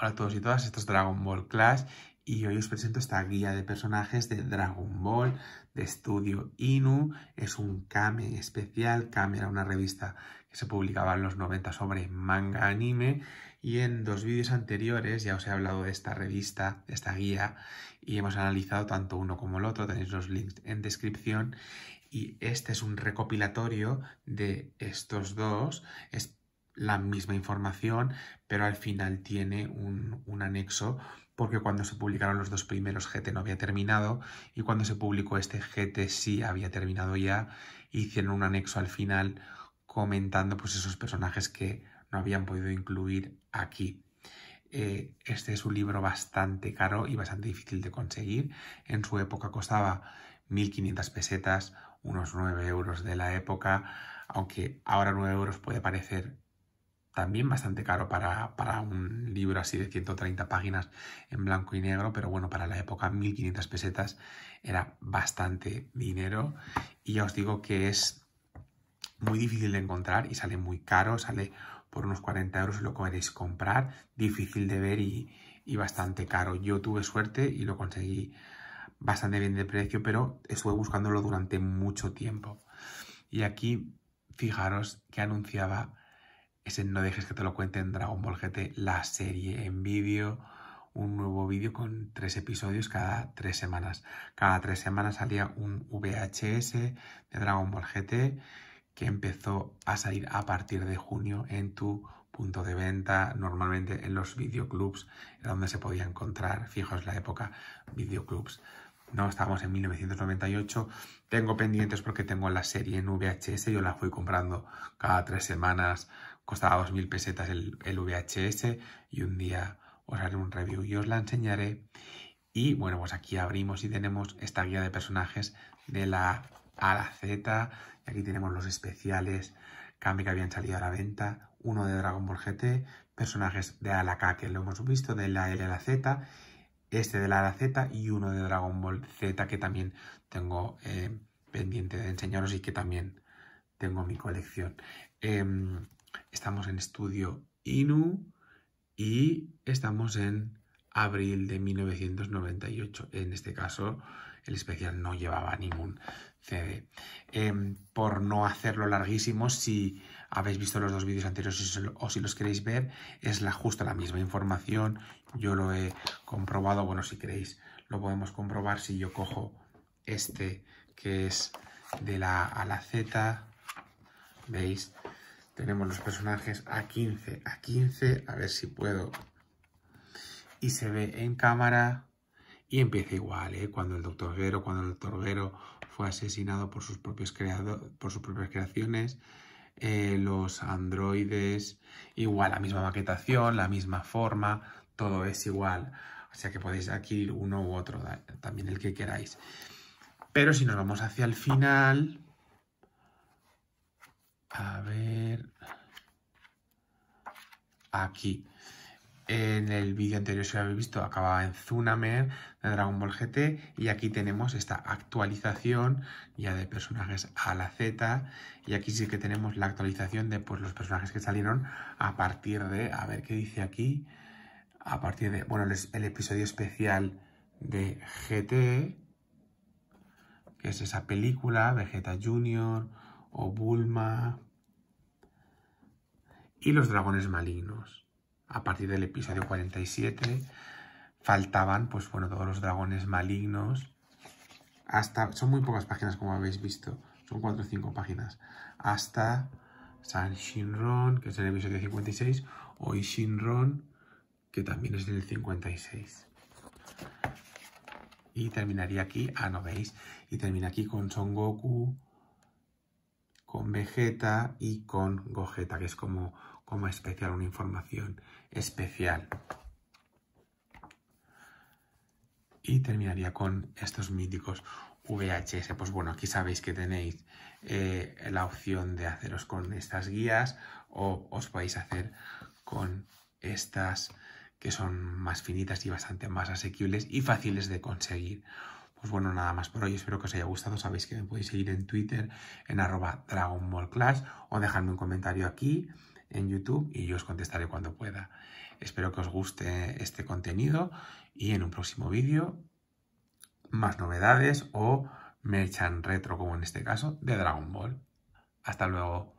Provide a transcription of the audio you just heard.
Hola a todos y todas, esto es Dragon Ball Clash y hoy os presento esta guía de personajes de Dragon Ball de estudio Inu. Es un Kame especial. Kame era una revista que se publicaba en los 90 sobre manga anime y en dos vídeos anteriores ya os he hablado de esta revista, de esta guía y hemos analizado tanto uno como el otro. Tenéis los links en descripción y este es un recopilatorio de estos dos la misma información, pero al final tiene un, anexo porque cuando se publicaron los dos primeros GT no había terminado y cuando se publicó este GT sí había terminado ya, hicieron un anexo al final comentando pues esos personajes que no habían podido incluir aquí. Eh, este es un libro bastante caro y bastante difícil de conseguir. En su época costaba 1.500 pesetas, unos 9 euros de la época, aunque ahora 9 euros puede parecer también bastante caro para, un libro así de 130 páginas en blanco y negro, pero bueno, para la época 1500 pesetas era bastante dinero y ya os digo que es muy difícil de encontrar y sale muy caro, sale por unos 40 euros lo queréis comprar, difícil de ver y, y bastante caro. Yo tuve suerte y lo conseguí bastante bien de precio, pero estuve buscándolo durante mucho tiempo. Y aquí, fijaros que anunciaba no dejes que te lo cuente en Dragon Ball GT, la serie en vídeo, un nuevo vídeo con tres episodios cada tres semanas. Cada tres semanas salía un VHS de Dragon Ball GT que empezó a salir a partir de junio en tu punto de venta, normalmente en los videoclubs, donde se podía encontrar, fijos la época, videoclubs. ¿no? Estábamos en 1998. Tengo pendientes porque tengo la serie en VHS, yo la fui comprando cada tres semanas, costaba 2.000 pesetas el, VHS y un día os haré un review y os la enseñaré. Y bueno, pues aquí abrimos y tenemos esta guía de personajes de la A a la Z. Y aquí tenemos los especiales cambio que habían salido a la venta, uno de Dragon Ball GT, personajes de A a la K que lo hemos visto, de la L a la Z este de la Z y uno de Dragon Ball Z que también tengo eh, pendiente de enseñaros y que también tengo mi colección. Em, estamos en estudio Inu y estamos en abril de 1998. En este caso el especial no llevaba ningún CD. Em, por no hacerlo larguísimo, si habéis visto los dos vídeos anteriores o si los queréis ver, es la, justo la misma información. Yo lo he comprobado, bueno, si queréis lo podemos comprobar si yo cojo este que es de la A la Z, ¿veis? Tenemos los personajes A15, A15, a ver si puedo. Y se ve en cámara y empieza igual, ¿eh? cuando el doctor Gero cuando el doctor fue asesinado por sus, propios creado, por sus propias creaciones, eh, los androides, igual la misma maquetación, la misma forma, todo es igual. O sea que podéis adquirir uno u otro, también el que queráis. Pero si nos vamos hacia el final, a ver, aquí. En el vídeo anterior, si lo habéis visto, acababa en Zunamer de Dragon Ball GT y aquí tenemos esta actualización ya de personajes a la Z y aquí sí que tenemos la actualización de pues, los personajes que salieron a partir de, a ver qué dice aquí, a partir de, bueno, el, el episodio especial de GT, que es esa película, Vegeta Junior o Bulma y los dragones malignos a partir del episodio 47 faltaban pues bueno todos los dragones malignos hasta son muy pocas páginas como habéis visto son 4 o 5 páginas hasta San Shinron que es el episodio 56 o Ishinron que también es el 56 y terminaría aquí ah no veis y termina aquí con Son Goku con Vegeta y con Gogeta que es como como especial, una información especial. Y terminaría con estos míticos VHS. Pues bueno, aquí sabéis que tenéis eh, la opción de haceros con estas guías o os podéis hacer con estas que son más finitas y bastante más asequibles y fáciles de conseguir. Pues bueno, nada más por hoy. Espero que os haya gustado. Sabéis que me podéis seguir en Twitter en arroba Dragon Ball Clash o dejarme un comentario aquí en YouTube y yo os contestaré cuando pueda. Espero que os guste este contenido y en un próximo vídeo más novedades o me retro como en este caso de Dragon Ball. Hasta luego.